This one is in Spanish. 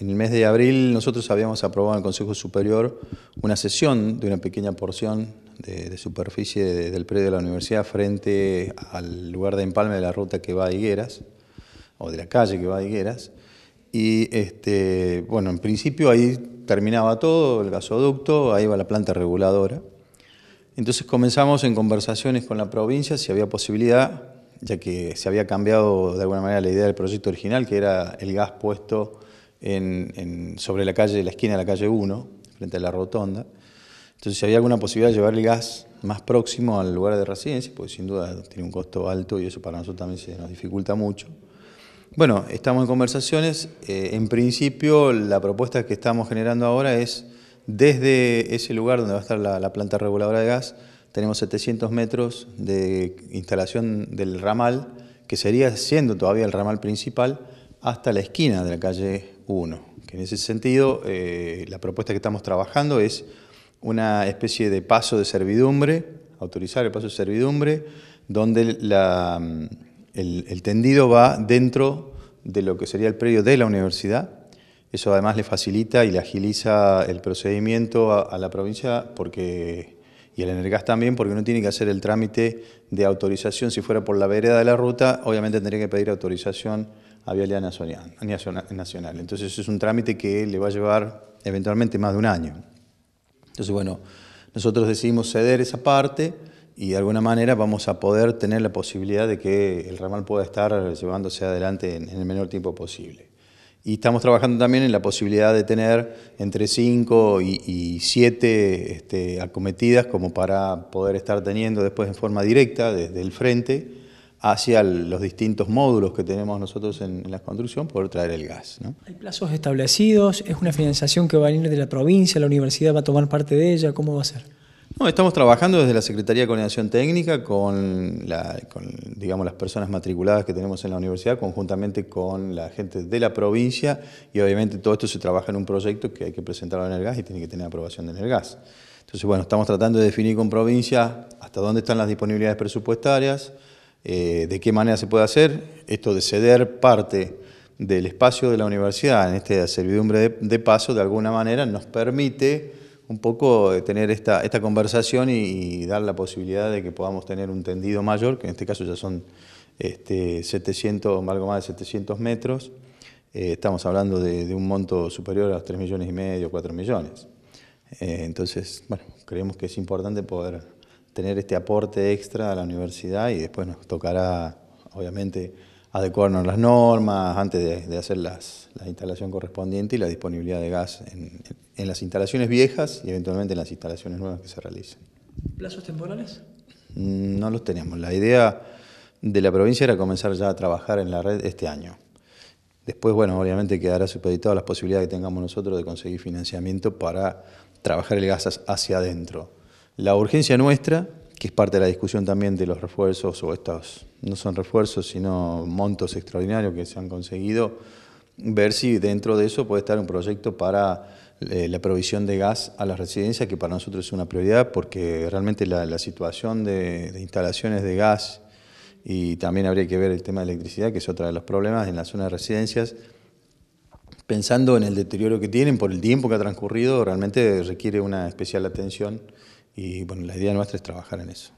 En el mes de abril nosotros habíamos aprobado en el Consejo Superior una sesión de una pequeña porción de, superficie del predio de la universidad frente al lugar de empalme de la ruta que va a Higueras, o de la calle que va a Higueras. Y este, bueno, en principio ahí terminaba todo, el gasoducto, ahí va la planta reguladora. Entonces comenzamos en conversaciones con la provincia si había posibilidad, ya que se había cambiado de alguna manera la idea del proyecto original, que era el gas puesto sobre la calle, la esquina de la calle 1, frente a la rotonda. Entonces, si había alguna posibilidad de llevar el gas más próximo al lugar de residencia, pues sin duda tiene un costo alto y eso para nosotros también se nos dificulta mucho. Bueno, estamos en conversaciones. Eh, en principio, la propuesta que estamos generando ahora es, desde ese lugar donde va a estar la planta reguladora de gas, tenemos 700 metros de instalación del ramal, que sería siendo todavía el ramal principal, hasta la esquina de la calle 1. Que en ese sentido, eh, la propuesta que estamos trabajando es una especie de paso de servidumbre, autorizar el paso de servidumbre, donde mm, el, tendido va dentro de lo que sería el predio de la universidad. Eso además le facilita y le agiliza el procedimiento a, la provincia porque y al Energas también, porque uno tiene que hacer el trámite de autorización. Si fuera por la vereda de la ruta, obviamente tendría que pedir autorización a Vialidad Nacional. Entonces es un trámite que le va a llevar eventualmente más de un año. Entonces, bueno, nosotros decidimos ceder esa parte y de alguna manera vamos a poder tener la posibilidad de que el ramal pueda estar llevándose adelante en, el menor tiempo posible. Y estamos trabajando también en la posibilidad de tener entre 5 y 7 este, acometidas como para poder estar teniendo después en forma directa desde el frente hacia los distintos módulos que tenemos nosotros en, la construcción, poder traer el gas. ¿Hay plazos establecidos? ¿Es una financiación que va a venir de la provincia? ¿La universidad va a tomar parte de ella? ¿Cómo va a ser? No, estamos trabajando desde la Secretaría de Coordinación Técnica con, digamos, las personas matriculadas que tenemos en la universidad, conjuntamente con la gente de la provincia, y obviamente todo esto se trabaja en un proyecto que hay que presentarlo en el gas y tiene que tener aprobación en el gas. Entonces, bueno, estamos tratando de definir con provincia hasta dónde están las disponibilidades presupuestarias, eh, de qué manera se puede hacer esto de ceder parte del espacio de la universidad en esta servidumbre de, paso, de alguna manera nos permite un poco eh, tener esta, conversación y, dar la posibilidad de que podamos tener un tendido mayor, que en este caso ya son 700, este, algo más de 700 metros. Eh, estamos hablando de, un monto superior a los 3 millones y medio, 4 millones. entonces, bueno, creemos que es importante poder tener este aporte extra a la universidad y después nos tocará, obviamente, adecuarnos las normas antes de, hacer las, la instalación correspondiente y la disponibilidad de gas en, las instalaciones viejas y eventualmente en las instalaciones nuevas que se realicen. ¿Plazos temporales? Mm, no los tenemos. La idea de la provincia era comenzar ya a trabajar en la red este año. Después, bueno, obviamente quedará supeditado a las posibilidades que tengamos nosotros de conseguir financiamiento para trabajar el gas hacia adentro. La urgencia nuestra, que es parte de la discusión también de los refuerzos, o estos no son refuerzos, sino montos extraordinarios que se han conseguido, ver si dentro de eso puede estar un proyecto para eh, la provisión de gas a las residencias, que para nosotros es una prioridad, porque realmente la, situación de, de, instalaciones de gas y también habría que ver el tema de electricidad, que es otro de los problemas en la zona de residencias, pensando en el deterioro que tienen por el tiempo que ha transcurrido, realmente requiere una especial atención y bueno, la idea nuestra es trabajar en eso.